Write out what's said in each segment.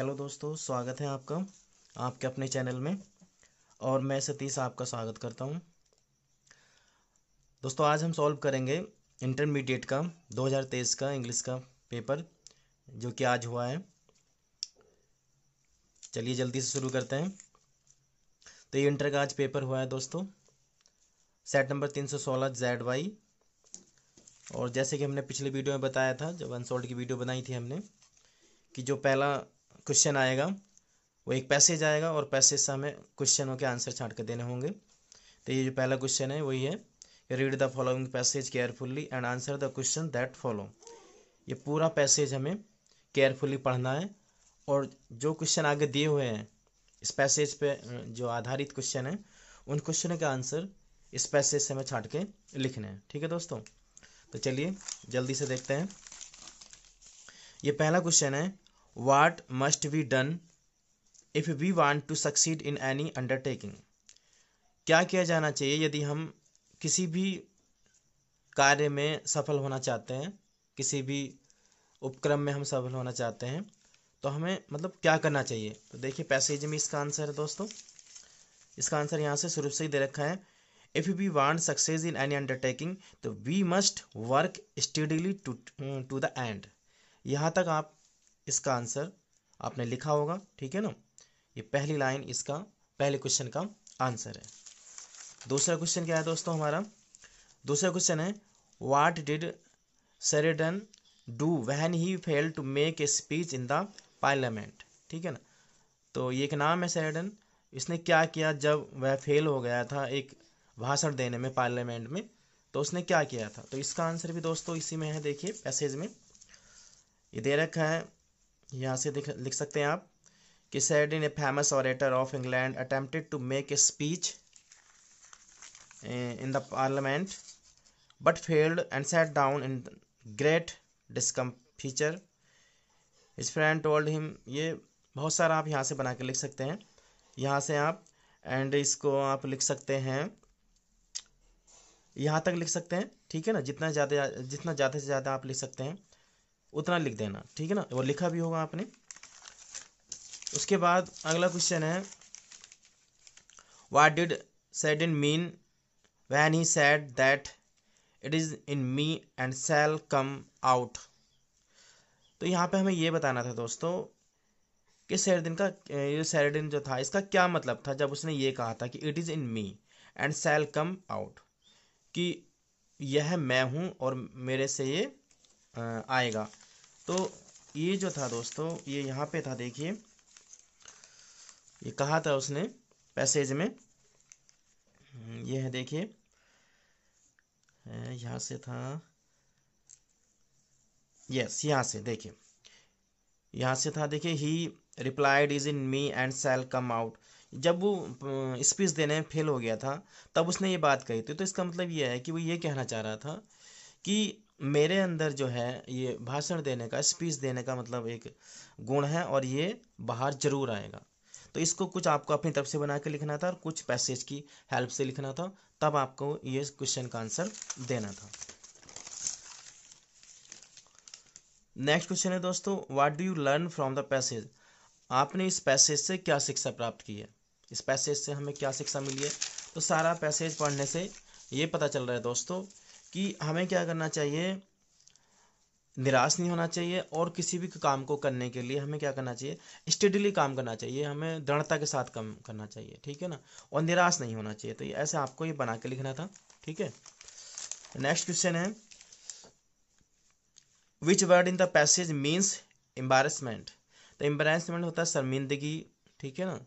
hello दोस्तों स्वागत है आपका आपके अपने चैनल में और मैं सतीश आपका स्वागत करता हूं दोस्तों आज हम सॉल्व करेंगे इंटरमीडिएट का 2023 का इंग्लिश का पेपर जो कि आज हुआ है चलिए जल्दी से शुरू करते हैं तो ये इंटर का आज पेपर हुआ है दोस्तों सेट नंबर 316 जेड वाई और जैसे कि हमने पिछले वीडियो में बताया था जब अनसोल्ड की वीडियो बनाई थी हमने कि जो पहला क्वेश्चन आएगा वो एक पैसेज आएगा और पैसेज से हमें क्वेश्चनों के आंसर छाँट कर देने होंगे तो ये जो पहला क्वेश्चन है वही है read the following passage carefully and answer the question that follow ये पूरा पैसेज हमें केयरफुली पढ़ना है और जो क्वेश्चन आगे दिए हुए हैं इस पैसेज पे जो आधारित क्वेश्चन है उन क्वेश्चनों के आंसर इस पैसेज से हमें छाट के लिखने हैं ठीक है दोस्तों तो चलिए जल्दी से देखते हैं ये पहला क्वेश्चन है what must we done if we want to succeed in any undertaking क्या किया जाना चाहिए यदि हम किसी भी कार्य में सफल होना चाहते हैं किसी भी उपक्रम में हम सफल होना चाहते हैं तो हमें मतलब क्या करना चाहिए तो देखिए पैसेज में इसका आंसर है दोस्तों इसका आंसर यहाँ से शुरू से ही दे रखा है if we want success in any undertaking तो we must work steadily to to the end यहाँ तक आप इसका आंसर आपने लिखा होगा ठीक है ना ये पहली लाइन इसका पहले क्वेश्चन का आंसर है दूसरा क्वेश्चन क्या है दोस्तों हमारा दूसरा क्वेश्चन है what did Sheridan do when he fail to make a speech in the parliament ठीक है ना तो ये एक नाम है सेरेडन इसने क्या किया जब वह फेल हो गया था एक भाषण देने में पार्लियामेंट में तो उसने क्या किया था तो इसका आंसर भी दोस्तों इसी में है देखिए पैसेज में ये दे रखा है यहाँ से लिख सकते हैं आप कि Sheridan a famous orator of England attempted to make a speech in the parliament but failed and sat down in great discomfiture his friend told him ये बहुत सारा आप यहाँ से बना के लिख सकते हैं यहाँ से आप एंड इसको आप लिख सकते हैं यहाँ तक लिख सकते हैं ठीक है ना जितना ज़्यादा जितना ज़्यादा से ज़्यादा आप लिख सकते हैं उतना लिख देना ठीक है ना वो लिखा भी होगा आपने उसके बाद अगला क्वेश्चन है what did in mean when he said that it is in me and shall come out तो यहाँ पे हमें ये बताना था दोस्तों कि सैरदिन का ये सैरदिन जो था इसका क्या मतलब था जब उसने ये कहा था कि it is in me and shall come out कि यह मैं हूँ और मेरे से ये आएगा तो ये जो था दोस्तों ये यहाँ पे था देखिए ये कहा था उसने पैसेज में हम्म, ये है देखिए यहाँ से था यस यहाँ से देखिए यहाँ से था देखिए he replied is in me and shall come out जब वो स्पीच देने में फेल हो गया था तब उसने ये बात कही थी तो इसका मतलब ये है कि वो ये कहना चाह रहा था कि मेरे अंदर जो है ये भाषण देने का स्पीच देने का मतलब एक गुण है और ये बाहर जरूर आएगा तो इसको कुछ आपको अपनी तरफ से बना के लिखना था और कुछ पैसेज की हेल्प से लिखना था तब आपको ये क्वेश्चन का आंसर देना था नेक्स्ट क्वेश्चन है दोस्तों what do you learn from the passage आपने इस पैसेज से क्या शिक्षा प्राप्त की है इस पैसेज से हमें क्या शिक्षा मिली है तो सारा पैसेज पढ़ने से ये पता चल रहा है दोस्तों कि हमें क्या करना चाहिए निराश नहीं होना चाहिए और किसी भी काम को करने के लिए हमें क्या करना चाहिए स्टडीली काम करना चाहिए हमें दृढ़ता के साथ काम करना चाहिए ठीक है ना और निराश नहीं होना चाहिए तो ये ऐसे आपको ये बना के लिखना था ठीक है नेक्स्ट क्वेश्चन है which word in the passage means embarrassment तो एम्बारसमेंट होता है शर्मिंदगी ठीक है ना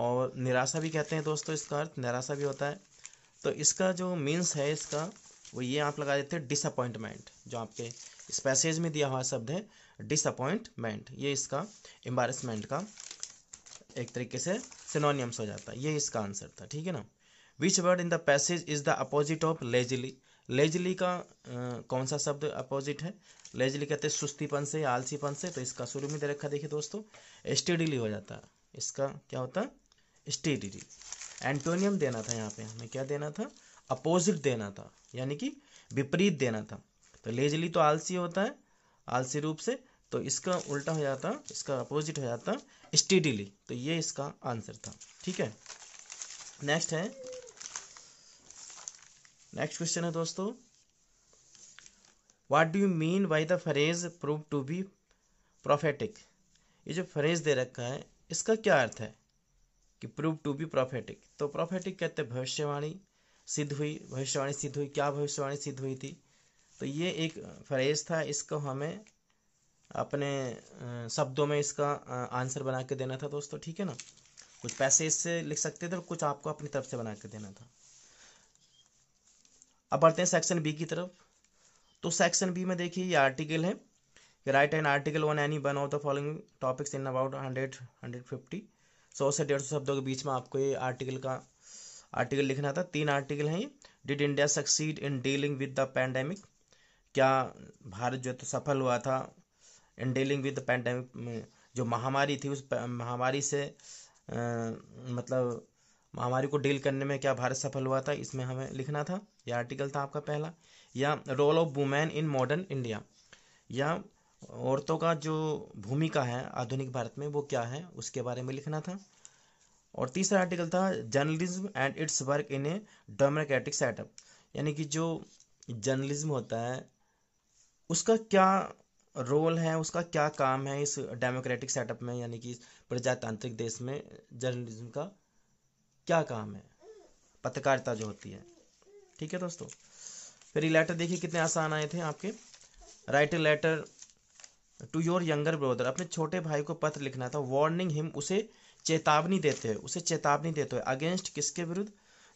और निराशा भी कहते हैं दोस्तों इसका अर्थ निराशा भी होता है तो इसका जो मीन्स है इसका वो ये आप लगा देते हैं डिसअपॉइंटमेंट जो आपके इस पैसेज में दिया हुआ शब्द है डिसअपॉइंटमेंट ये इसका एम्बारसमेंट का एक तरीके से सिनोनियम्स हो जाता है ये इसका आंसर था ठीक है ना which word in the passage is the opposite of lazily lazily का आ, कौन सा शब्द अपोजिट है लेजली कहते हैं सुस्तीपन से आलसीपन से तो इसका शुरू में दे रखा देखिए दोस्तों स्टेडिली हो जाता है इसका क्या होता है स्टेडिली एंटोनियम देना था यहाँ पे हमें क्या देना था अपोजिट देना था यानी कि विपरीत देना था तो लेजली तो आलसी होता है आलसी रूप से तो इसका उल्टा हो जाता इसका अपोजिट हो जाता स्टीडीली तो ये इसका आंसर था ठीक है नेक्स्ट है नेक्स्ट क्वेश्चन है दोस्तों what do you mean by the phrase prove to be prophetic ये जो फ्रेज दे रखा है इसका क्या अर्थ है कि प्रूव टू बी प्रोफेटिक तो प्रोफेटिक कहते हैं भविष्यवाणी सिद्ध हुई भविष्यवाणी सिद्ध हुई क्या भविष्यवाणी सिद्ध हुई थी तो ये एक फ्रेज था इसको हमें अपने शब्दों में इसका आंसर बना के देना था दोस्तों ठीक है ना कुछ पैसे इससे लिख सकते थे और कुछ आपको अपनी तरफ से बना के देना था अब बढ़ते हैं सेक्शन बी की तरफ तो सेक्शन बी में देखिए ये आर्टिकल है write an article on any one of the following topics in about hundred hundred fifty सौ से डेढ़ सौ शब्दों के बीच में आपको ये आर्टिकल का आर्टिकल लिखना था तीन आर्टिकल हैं ये did India succeed in dealing with the pandemic क्या भारत जो तो सफल हुआ था in dealing with the pandemic जो महामारी थी उस महामारी से आ, मतलब महामारी को डील करने में क्या भारत सफल हुआ था इसमें हमें लिखना था यह आर्टिकल था आपका पहला या role of women in modern India या औरतों का जो भूमिका है आधुनिक भारत में वो क्या है उसके बारे में लिखना था और तीसरा आर्टिकल था journalism and its work in a democratic setup यानी कि जो जर्नलिज्म होता है उसका क्या रोल है उसका क्या काम है इस डेमोक्रेटिक सेटअप में यानी कि प्रजातांत्रिक देश में जर्नलिज्म का क्या काम है पत्रकारिता जो होती है ठीक है दोस्तों फिर ये लेटर देखिए कितने आसान आए थे आपके write a letter to your younger brother अपने छोटे भाई को पत्र लिखना था वार्निंग हिम उसे चेतावनी देते हैं उसे चेतावनी देते हैं अगेंस्ट किसके विरुद्ध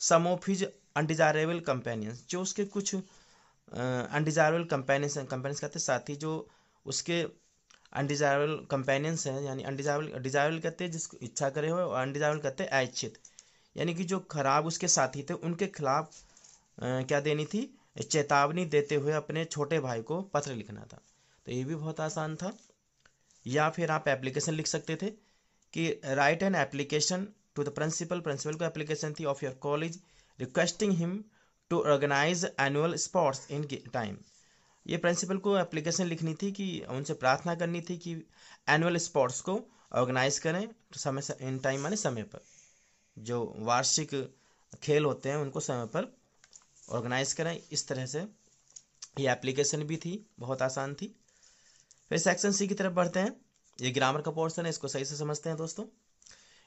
समोफिज अनडिजायरेबल कंपेनियंस जो उसके कुछ अनडिजायरेबल कंपेनियंस हैं कंपेनियंस कहते हैं साथी जो उसके अनडिजायरेबल कंपेनियंस हैं यानी अनडिजायरेबल डिजायरेबल कहते हैं जिसको इच्छा करे हुए और अनडिजायरेबल कहते हैं ऐच्छित यानी कि जो खराब उसके साथी थे उनके खिलाफ क्या देनी थी चेतावनी देते हुए अपने छोटे भाई को पत्र लिखना था तो ये भी बहुत आसान था या फिर आप एप्लीकेशन लिख सकते थे कि write an application to the principal principal को एप्लीकेशन थी of your college requesting him to organise annual sports in time ये प्रिंसिपल को एप्लीकेशन लिखनी थी कि उनसे प्रार्थना करनी थी कि एनुअल स्पोर्ट्स को ऑर्गेनाइज करें तो समय इन टाइम माने समय पर जो वार्षिक खेल होते हैं उनको समय पर ऑर्गेनाइज करें इस तरह से ये एप्लीकेशन भी थी बहुत आसान थी फिर सेक्शन सी की तरफ बढ़ते हैं ये ग्रामर का पोर्सन है इसको सही से समझते हैं दोस्तों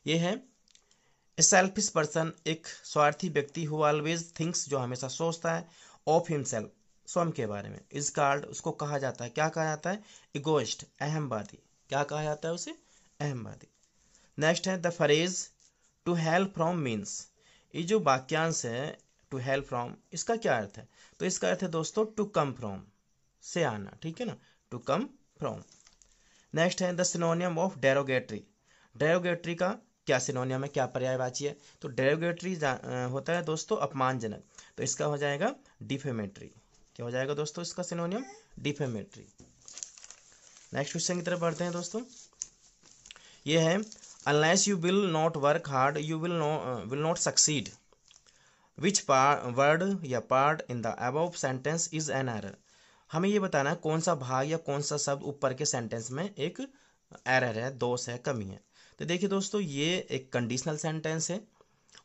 ये है सेल्फिश पर्सन एक स्वार्थी व्यक्ति हु ऑलवेज थिंक्स जो हमेशा सोचता है ऑफ हिमसेल्फ स्वयं के बारे में इस कार्ड उसको कहा जाता है क्या कहा जाता है इगोइस्ट अहमवादी क्या कहा जाता है उसे अहमवादी नेक्स्ट है the phrase to help from means ये जो वाक्यांश है टू हेल्प फ्रॉम इसका क्या अर्थ है तो इसका अर्थ है दोस्तों टू कम फ्रॉम से आना ठीक है ना टू कम फ्रॉम नेक्स्ट है the synonym of derogatory derogatory का क्या सिनोनियम है क्या पर्यायवाची है तो डेरोगेटरी होता है दोस्तों अपमानजनक तो इसका हो जाएगा डिफेमेट्री क्या हो जाएगा दोस्तों इसका सिनोनियम डिफेमेट्री नेक्स्ट क्वेश्चन की तरफ बढ़ते हैं दोस्तों ये है unless you will not work hard you will no will not succeed which word या part in the above sentence is an error हमें ये बताना है कौन सा भाग या कौन सा शब्द ऊपर के सेंटेंस में एक एरर है दोष है कमी है तो देखिए दोस्तों ये एक कंडीशनल सेंटेंस है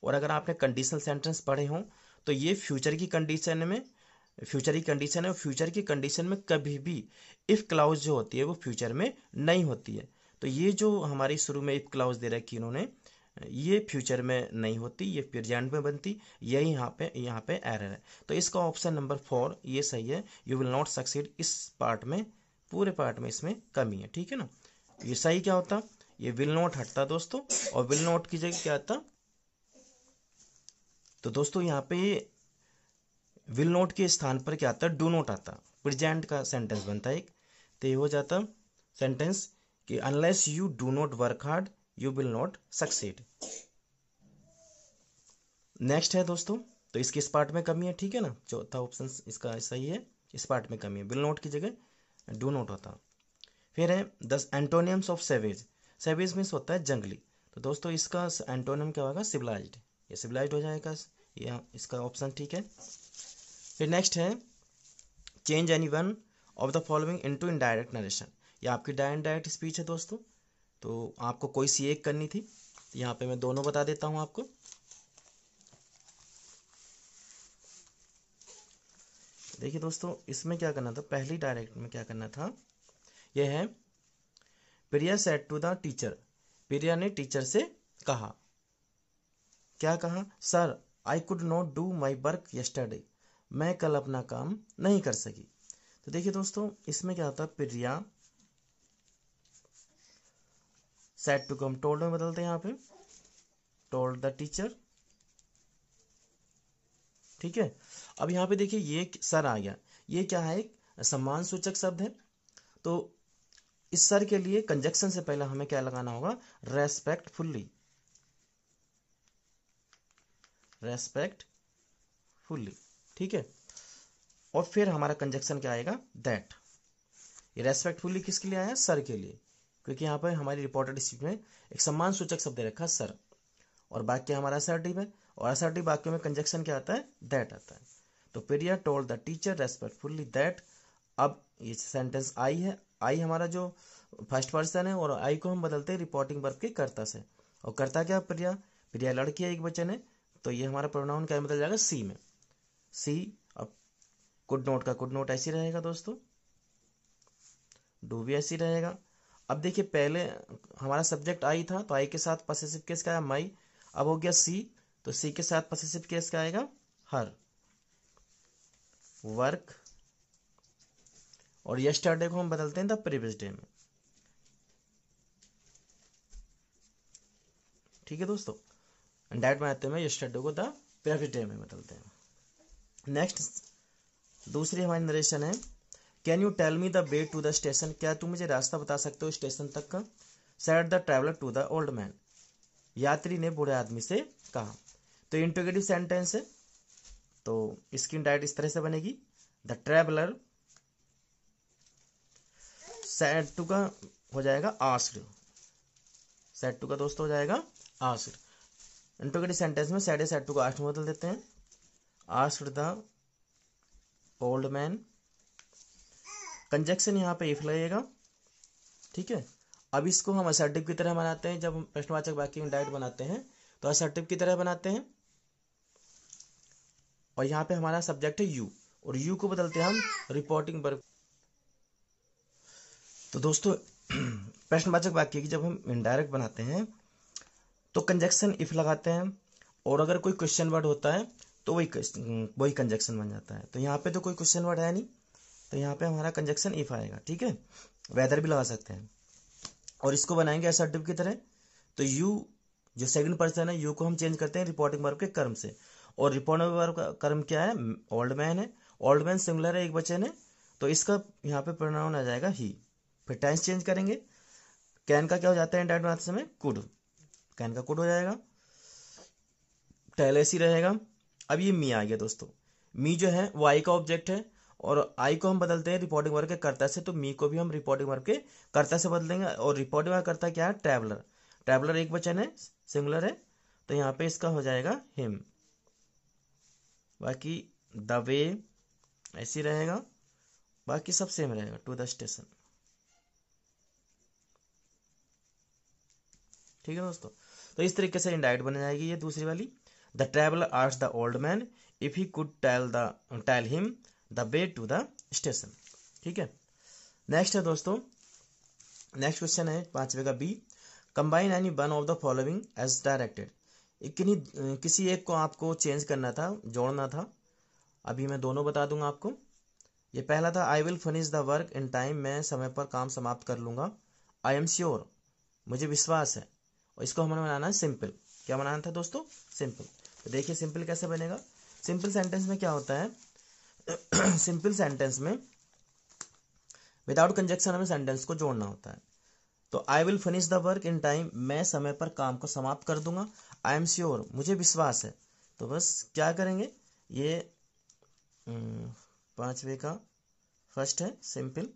और अगर आपने कंडीशनल सेंटेंस पढ़े हों तो ये फ्यूचर की कंडीशन में फ्यूचर की कंडीशन है और फ्यूचर की कंडीशन में कभी भी इफ़ क्लाउज जो होती है वो फ्यूचर में नहीं होती है तो ये जो हमारी शुरू में इफ़ क्लाउज दे रखी इन्होंने ये फ्यूचर में नहीं होती ये प्रेजेंट में बनती यही यहाँ पे यहाँ पे एरर है तो इसका ऑप्शन नंबर फोर ये सही है यू विल नॉट सक्सीड इस पार्ट में पूरे पार्ट में इसमें कमी है ठीक है ना ये सही क्या होता ये विल नॉट हटता दोस्तों और विल नॉट की जगह क्या आता तो दोस्तों यहाँ पे विल नॉट के स्थान पर क्या आता डू नॉट आता प्रेजेंट का सेंटेंस बनता है एक तो ये हो जाता सेंटेंस कि unless you do not work hard you will not succeed next है दोस्तों तो इसके इस पार्ट में कमी है ठीक है ना चौथा ऑप्शन इसका सही है इस पार्ट में कमी है विल नॉट की जगह डू नॉट होता फिर है दस antonyms of savage savage means होता है जंगली तो दोस्तों इसका एंटोनियम क्या होगा सिविलाइज ये सिविलाइज हो जाएगा या इसका ऑप्शन ठीक है फिर नेक्स्ट है change any one of the following into indirect narration ये आपकी डायरेक्ट स्पीच है दोस्तों तो आपको कोई सी एक करनी थी यहाँ पे मैं दोनों बता देता हूँ आपको देखिए दोस्तों इसमें क्या करना था पहली डायरेक्ट में क्या करना था यह है Priya said to the teacher Priya ने टीचर से कहा क्या कहा sir I could not do my work yesterday मैं कल अपना काम नहीं कर सकी तो देखिए दोस्तों इसमें क्या होता है प्रिया सेट टू कम टोल्ड में बदलते हैं यहाँ पे टोल्ड द टीचर ठीक है अब यहाँ पे देखिए ये सर आ गया ये क्या है एक सम्मान सूचक शब्द है तो इस सर के लिए कंजक्शन से पहले हमें क्या लगाना होगा रेस्पेक्टफुल्ली फुल्ली ठीक है और फिर हमारा कंजक्शन क्या आएगा दैट ये रेस्पेक्टफुली किसके लिए आया सर के लिए क्योंकि यहाँ पर हमारी रिपोर्टेड स्पीच में एक सम्मान सूचक शब्द रखा सर और वाक्य हमारा असर्टिव है और असर्टिव वाक्यों में कंजक्शन क्या आता है दैट आता है तो Priya told the teacher respectfully that अब ये सेंटेंस आई है आई हमारा जो फर्स्ट पर्सन है और आई को हम बदलते हैं रिपोर्टिंग वर्ग के कर्ता से और कर्ता क्या प्रिया प्रिया लड़की है एक बचन है तो ये हमारा प्रोनाउन क्या बदल जाएगा सी में सी अब कुड नोट का कुड नोट ऐसी रहेगा दोस्तों डू भी ऐसी रहेगा अब देखिए पहले हमारा सब्जेक्ट आई था तो आई के साथ पसेसिव केस का आया माई अब हो गया सी तो सी के साथ पसेसिव केस का आएगा हर वर्क और यस्टरडे को हम बदलते हैं द प्रीवियस डे में ठीक है दोस्तों डायरेक्ट बनाते हैं यस्टरडे को द प्रीवियस डे में बदलते हैं नेक्स्ट दूसरी हमारी नरेशन है can you tell me the way to the station क्या तुम मुझे रास्ता बता सकते हो स्टेशन तक का said the traveller to the old man यात्री ने बुरे आदमी से कहा तो इंटोगेटिव सेंटेंस है तो इसकी डायट इस तरह से बनेगी द ट्रेवलर सैड टू का हो जाएगा आश्र सैड टू का दोस्त हो जाएगा आश्र इंटोगेटिव सेंटेंस में सैड सैड टू का आश्र में बदल देते हैं आश्र द ओल्ड मैन कंजक्शन यहाँ पे इफ लगेगा ठीक है अब इसको हम असर्टिव की तरह बनाते हैं जब हम प्रश्नवाचक वाक्य में डायरेक्ट बनाते हैं तो असर्टिव की तरह बनाते हैं और यहाँ पे हमारा सब्जेक्ट है यू और यू को बदलते हैं हम रिपोर्टिंग वर्ब तो दोस्तों प्रश्नवाचक वाक्य की जब हम इनडायरेक्ट बनाते हैं तो कंजक्शन इफ लगाते हैं और अगर कोई क्वेश्चन वर्ड होता है तो वही वही कंजक्शन बन जाता है तो यहाँ पे तो कोई क्वेश्चन वर्ड है नहीं तो यहाँ पे हमारा कंजक्शन इफ आएगा ठीक है वेदर भी लगा सकते हैं और इसको बनाएंगे असर्टिव की तरह तो यू जो सेकंड पर्सन है यू को हम चेंज करते हैं रिपोर्टिंग वर्ब के कर्म से और रिपोर्टिंग वर्ब का कर्म क्या है ओल्ड मैन है ओल्ड मैन सिंगुलर है एक बच्चे ने तो इसका यहाँ पे प्रोनाउन आ जाएगा ही फिर टेंस चेंज करेंगे कैन का क्या हो जाता है इंडाइट समय कुड कैन का कुड हो जाएगा टेलेसी रहेगा अब ये मी आ गया दोस्तों मी जो है वाई का ऑब्जेक्ट है और आई को हम बदलते हैं रिपोर्टिंग वर्ग के कर्ता से तो मी को भी हम रिपोर्टिंग वर्ग के कर्ता से बदलेंगे और रिपोर्टिंग वर्ग करता क्या है ट्रैवलर ट्रैवलर एक वचन है सिंगुलर है तो यहाँ पे इसका हो जाएगा हिम बाकी द वे ऐसी रहेगा बाकी सब सेम रहेगा टू द स्टेशन ठीक है दोस्तों तो इस तरीके से इंडाइट बन जाएगी ये दूसरी वाली द ट्रैवलर आर्स the old man if he could tell the tell him the way to the station ठीक है नेक्स्ट है दोस्तों नेक्स्ट क्वेश्चन है पांचवे का B combine any one of the following as directed इतनी किसी एक को आपको चेंज करना था जोड़ना था अभी मैं दोनों बता दूंगा आपको ये पहला था I will finish the work in time मैं समय पर काम समाप्त कर लूंगा आई एम श्योर मुझे विश्वास है और इसको हमें बनाना है सिंपल क्या बनाना था दोस्तों सिंपल तो देखिए सिंपल कैसे बनेगा सिंपल सेंटेंस में क्या होता है सिंपल सेंटेंस में विदाउट कंजेक्शन हमें सेंटेंस को जोड़ना होता है तो I will finish the work in time मैं समय पर काम को समाप्त कर दूंगा आई एम श्योर मुझे विश्वास है तो बस क्या करेंगे ये हम्म, पांचवे का फर्स्ट है सिंपल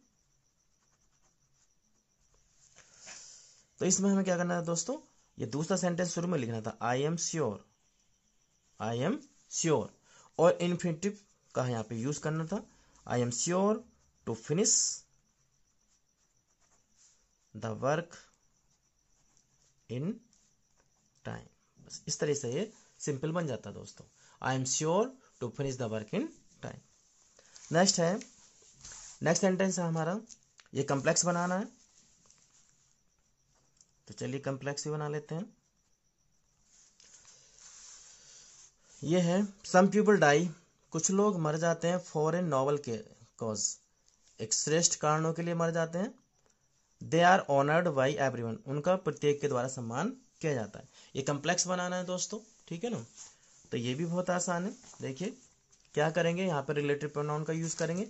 तो इसमें हमें क्या करना था दोस्तों ये दूसरा सेंटेंस शुरू में लिखना था I am sure I am sure और इन्फिनेटिव का यहां पे यूज करना था I am sure to finish the work in time बस इस तरह से ये सिंपल बन जाता है दोस्तों I am sure to finish the work in time next है नेक्स्ट सेंटेंस है हमारा ये कंप्लेक्स बनाना है तो चलिए कंप्लेक्स भी बना लेते हैं ये है सम पीपल डाई कुछ लोग मर जाते हैं फॉरेन नॉवल के कॉज एक श्रेष्ठ कारणों के लिए मर जाते हैं they are honoured by every उनका प्रत्येक के द्वारा सम्मान किया जाता है ये कम्प्लेक्स बनाना है दोस्तों ठीक है ना तो ये भी बहुत आसान है देखिए क्या करेंगे यहाँ पर रिलेटिव प्रोनाउन का यूज़ करेंगे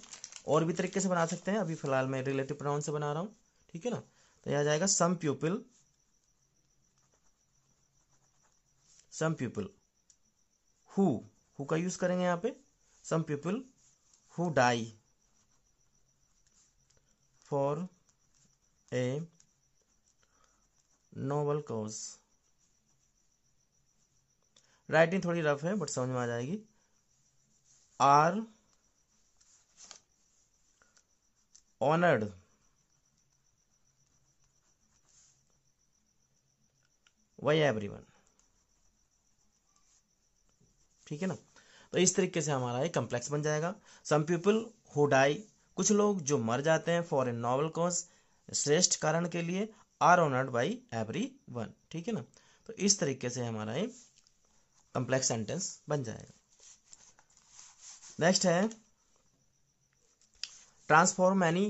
और भी तरीके से बना सकते हैं अभी फिलहाल मैं रिलेटिव प्रोनाउन से बना रहा हूँ ठीक है ना तो यह जाएगा some people some pupil who who का यूज करेंगे यहाँ पे some people who die for a noble cause writing थोड़ी रफ है बट समझ में आ जाएगी आर ऑनर्ड एवरी वन ठीक है ना तो इस तरीके से हमारा ये कम्प्लेक्स बन जाएगा सम पीपल हु डाई कुछ लोग जो मर जाते हैं फॉर ए नॉवल कॉज श्रेष्ठ कारण के लिए are honoured by every one ठीक है ना तो इस तरीके से हमारा ये कंप्लेक्स सेंटेंस बन जाएगा नेक्स्ट है transform any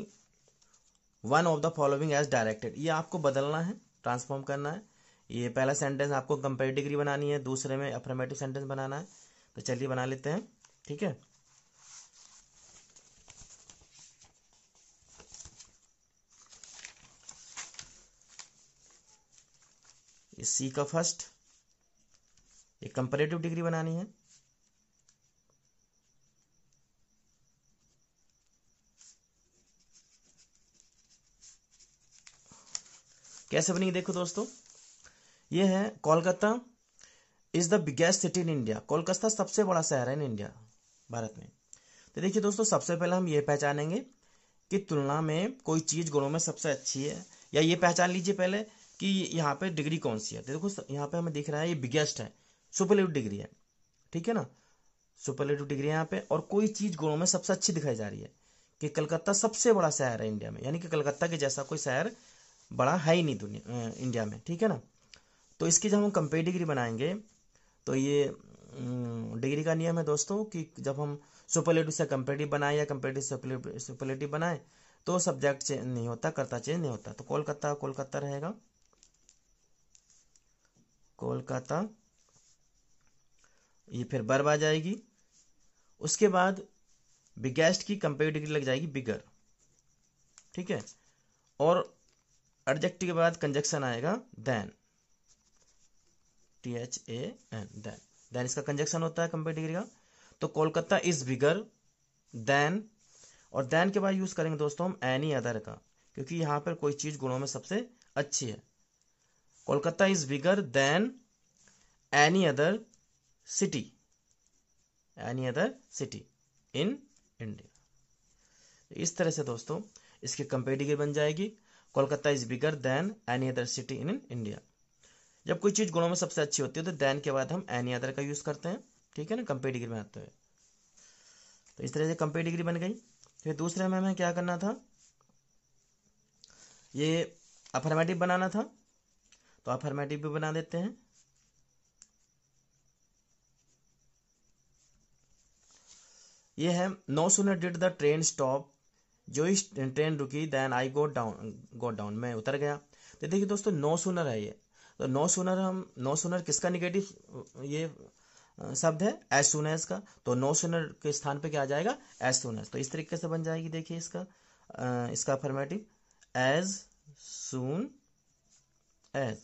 one of the following as directed ये आपको बदलना है ट्रांसफॉर्म करना है ये पहला सेंटेंस आपको कंपेरेटिव डिग्री बनानी है दूसरे में अफर्मेटिव सेंटेंस बनाना है तो चलिए बना लेते हैं ठीक है ये सी का फर्स्ट ये कंपेरेटिव डिग्री बनानी है कैसे बनी देखो दोस्तों ये है Kolkata is the biggest city in India Kolkata सबसे बड़ा शहर है इन इंडिया भारत में तो देखिए दोस्तों सबसे पहले हम ये पहचानेंगे कि तुलना में कोई चीज़ गुणों में सबसे अच्छी है या ये पहचान लीजिए पहले कि यहाँ पे डिग्री कौन सी है तो देखो यहाँ पे हमें दिख रहा है ये बिगेस्ट है सुपरलेटिव डिग्री है ठीक है ना सुपरलेटिव डिग्री है यहाँ पे और कोई चीज़ गुणों में सबसे अच्छी दिखाई जा रही है कि कलकत्ता सबसे बड़ा शहर है इंडिया में यानी कि कलकत्ता के जैसा कोई शहर बड़ा है ही नहीं दुनिया इंडिया में ठीक है ना तो इसकी जब हम कंपेयर डिग्री बनाएंगे तो ये डिग्री हम्म, का नियम है दोस्तों कि जब हम सुपरलेटिव से कंपेटिव बनाए या कंपेटिव सुपरलेटिव बनाए तो सब्जेक्ट चेंज नहीं होता करता चेंज नहीं होता तो कोलकाता कोलकाता रहेगा कोलकाता ये फिर बर्ब आ जाएगी उसके बाद बिगेस्ट की कंपेटिव डिग्री लग जाएगी बिगर ठीक है और एडजेक्ट के बाद कंजक्शन आएगा than T H A N than than इसका कंजेक्शन होता है कंपेयर डिग्री का तो कोलकाता इज बिगर देन और देन के बाद यूज करेंगे दोस्तों हम एनी अदर का क्योंकि यहां पर कोई चीज गुणों में सबसे अच्छी है Kolkata is bigger than any other city any other city in India इस तरह से दोस्तों इसकी कंपेयर डिग्री बन जाएगी Kolkata is bigger than any other city in India जब कोई चीज़ गुणों में सबसे अच्छी होती है तो दैन के बाद हम एनी अदर का यूज़ करते हैं ठीक है ना कंपे डिग्री में आते हुए तो इस तरह से कंपे डिग्री बन गई फिर दूसरे में हमें क्या करना था ये अफर्मेटिव बनाना था तो अफर्मेटिव भी बना देते हैं ये है no sooner did the train stop जो ही ट्रेन रुकी then I go down go down मैं उतर गया तो देखिए दोस्तों नो सुनर है ये तो नो सुनर हम नो सुनर किसका निगेटिव ये शब्द है एस सुन का तो नो सुनर के स्थान पे क्या आ जाएगा एस सुनर्स तो इस तरीके से बन जाएगी देखिए इसका आ, इसका अफर्मेटिव एज सुन एज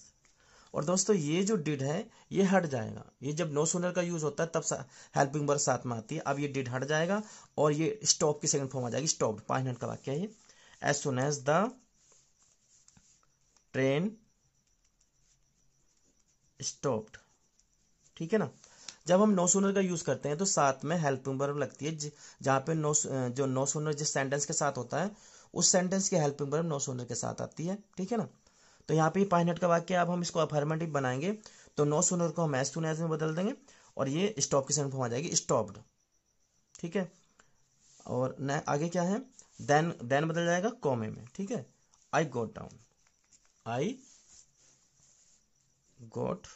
और दोस्तों ये जो डिड है ये हट जाएगा ये जब नो सुनर का यूज होता है तब हेल्पिंग वर्ब साथ में आती है अब ये डिड हट जाएगा और ये स्टॉप की सेकंड फॉर्म आ जाएगी स्टॉप पांच मिनट का वाक्य है ये as soon as the train stopped ठीक है ना जब हम नो सोनर का यूज़ करते हैं तो साथ में हेल्पिंग बर्ब लगती है जहां पे नो जो नो सोनर जिस सेंटेंस के साथ होता है उस सेंटेंस की हेल्पिंग बर्ब नो सोनर के साथ आती है ठीक है ना तो यहाँ पे पाँच मिनट का वाक्य अब हम इसको अफर्मेटिव बनाएंगे तो नो सोनर को हम एस टू एज में बदल देंगे और ये स्टॉप की सेंटेंस आ जाएगी स्टॉप्ड ठीक है और न आगे क्या है देन देन बदल जाएगा कॉमे में ठीक है आई got down I got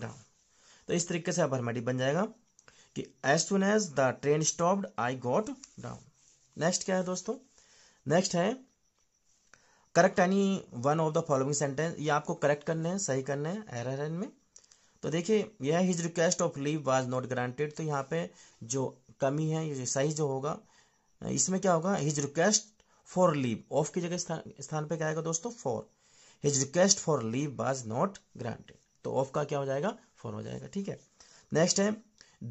down तो इस तरीके से अफर्मेटिव बन जाएगा कि as soon as the train stopped I got down next क्या है दोस्तों नेक्स्ट है correct any one of the following sentence ये आपको करेक्ट करने हैं सही करने हैं एरर एन में तो देखिए यह his request of leave was not granted तो यहाँ पे जो कमी है ये सही जो होगा इसमें क्या होगा his request for leave of की जगह स्थान स्थान पे क्या आएगा दोस्तों for his request for leave was not granted तो ऑफ का क्या हो जाएगा फोर हो जाएगा ठीक है नेक्स्ट है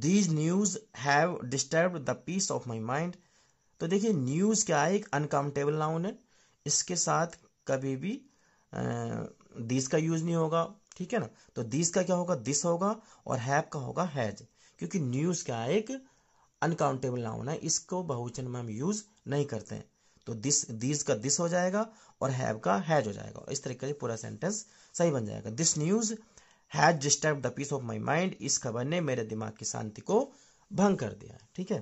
these news have disturb the peace of my mind तो देखिए न्यूज क्या है एक अनकाउंटेबल नाउन है इसके साथ कभी भी दिस का यूज नहीं होगा ठीक है ना तो दिस का क्या होगा दिस होगा और हैव का होगा हैज क्योंकि न्यूज क्या है एक अनकाउंटेबल नाउन है इसको बहुवचन में हम यूज नहीं करते हैं तो दिस दिस का दिस हो जाएगा और हैव का हैज हो जाएगा इस तरीके से पूरा सेंटेंस सही बन जाएगा this news has disturb the peace of my mind इस खबर ने मेरे दिमाग की शांति को भंग कर दिया ठीक है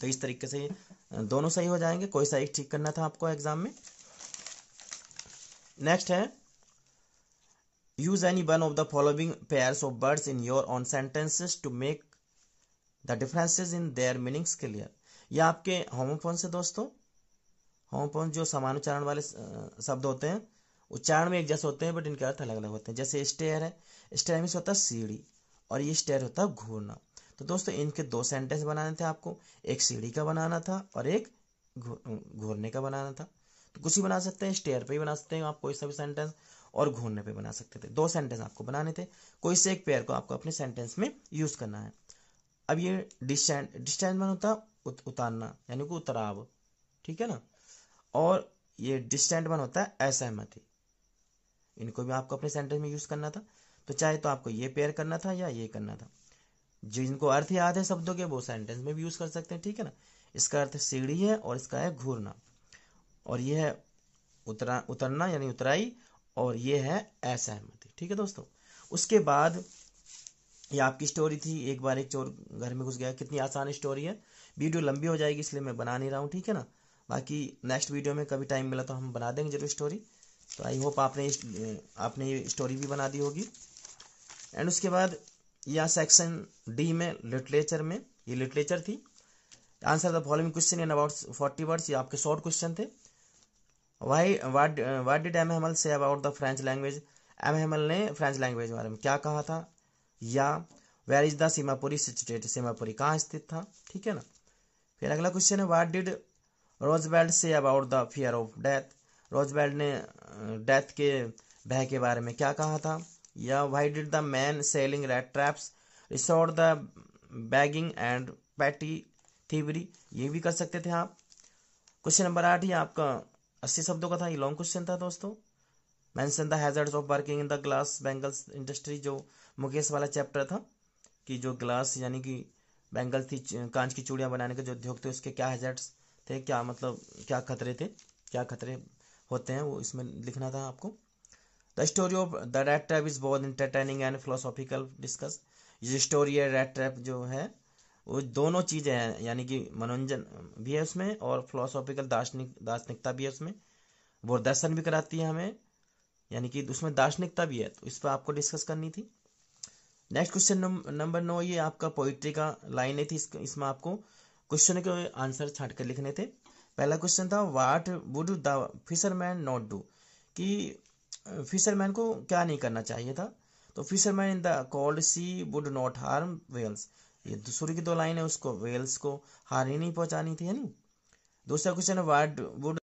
तो इस तरीके से दोनों सही हो जाएंगे कोई सा एक ठीक करना था आपको एग्जाम में नेक्स्ट है use any one of the following pairs of words in your own sentences to make the differences in their meanings clear ये आपके होमोफोन से दोस्तों होमोपोन जो समानुचारण वाले शब्द होते हैं उच्चारण में एक जैसे होते हैं बट इनके अर्थ अलग अलग होते हैं जैसे स्टेयर है स्टेयर मीन्स होता है सीढ़ी और ये स्टेयर होता है घूरना तो दोस्तों इनके दो सेंटेंस बनाने थे आपको एक सीढ़ी का बनाना था और एक घूरने का बनाना था तो कुछ ही बना सकते हैं स्टेयर पे ही बना सकते हैं आप कोई सा भी सेंटेंस और घूरने पे बना सकते थे दो सेंटेंस आपको बनाने थे कोई से एक पेयर को आपको अपने सेंटेंस में यूज करना है अब ये डिस्टैंड डिस्टेंस मन होता उत, उतारना यानी कि उतराव ठीक है ना और ये डिस्टेंट वन होता है असहमति इनको भी आपको अपने सेंटेंस में यूज करना था तो चाहे तो आपको ये पेयर करना था या ये करना था जिनको अर्थ याद है शब्दों के वो सेंटेंस में भी यूज कर सकते हैं ठीक है ना इसका अर्थ सीढ़ी है और इसका है घूरना और ये है उतरा उतरना यानी उतराई और ये है असहमति ठीक है दोस्तों उसके बाद ये आपकी स्टोरी थी एक बार एक चोर घर में घुस गया कितनी आसान स्टोरी है वीडियो लंबी हो जाएगी इसलिए मैं बना नहीं रहा हूँ ठीक है ना बाकी नेक्स्ट वीडियो में कभी टाइम मिला तो हम बना देंगे जरूर स्टोरी तो आई होप आपने आपने ये स्टोरी भी बना दी होगी एंड उसके बाद यह सेक्शन डी में लिटरेचर में ये लिटरेचर थी answer the following question in about forty words ये आपके शॉर्ट क्वेश्चन थे why what what did M Hamel say about the French language M Hamel ने फ्रेंच लैंग्वेज बारे में क्या कहा था या where is the Seemapuri situated Seemapuri कहाँ स्थित था ठीक है ना फिर अगला क्वेश्चन है what did Roosevelt say about the fear of death Roosevelt ने डेथ के भय के बारे में क्या कहा था या why did the man selling rat traps resort the begging and petty thievery ये भी कर सकते थे आप क्वेश्चन नंबर आठ ही आपका अस्सी शब्दों का था ये लॉन्ग क्वेश्चन था दोस्तों mention the hazards of working in the glass bangles industry जो मुकेश वाला चैप्टर था कि जो ग्लास यानी कि बैंगल थी कांच की चूड़ियाँ बनाने का जो उद्योग थे उसके क्या हैजर्ड्स थे क्या मतलब क्या खतरे थे क्या खतरे होते हैं वो इसमें लिखना था आपको the story of the rat trap is बहुत इंटरटेनिंग एंड फिलोसॉफिकल डिस्कस ये स्टोरी है रेड ट्रैप जो है वो दोनों चीज़ें हैं यानी कि मनोरंजन भी है उसमें और फिलोसॉफिकल दार्शनिक दार्शनिकता भी है उसमें वो दर्शन भी कराती है हमें यानी कि उसमें दार्शनिकता भी है तो इस पर आपको डिस्कस करनी थी नेक्स्ट क्वेश्चन नंबर नौ ये आपका पोइट्री का लाइन थी इसमें आपको क्वेश्चन के आंसर छाट कर लिखने थे पहला क्वेश्चन था what would the fisherman not do कि फिशरमैन को क्या नहीं करना चाहिए था तो fisherman in the cold sea would not harm whales ये दूसरी की दो लाइन है उसको वेल्स को हानि नहीं पहुंचानी थी है नी दूसरा क्वेश्चन है वाट वुड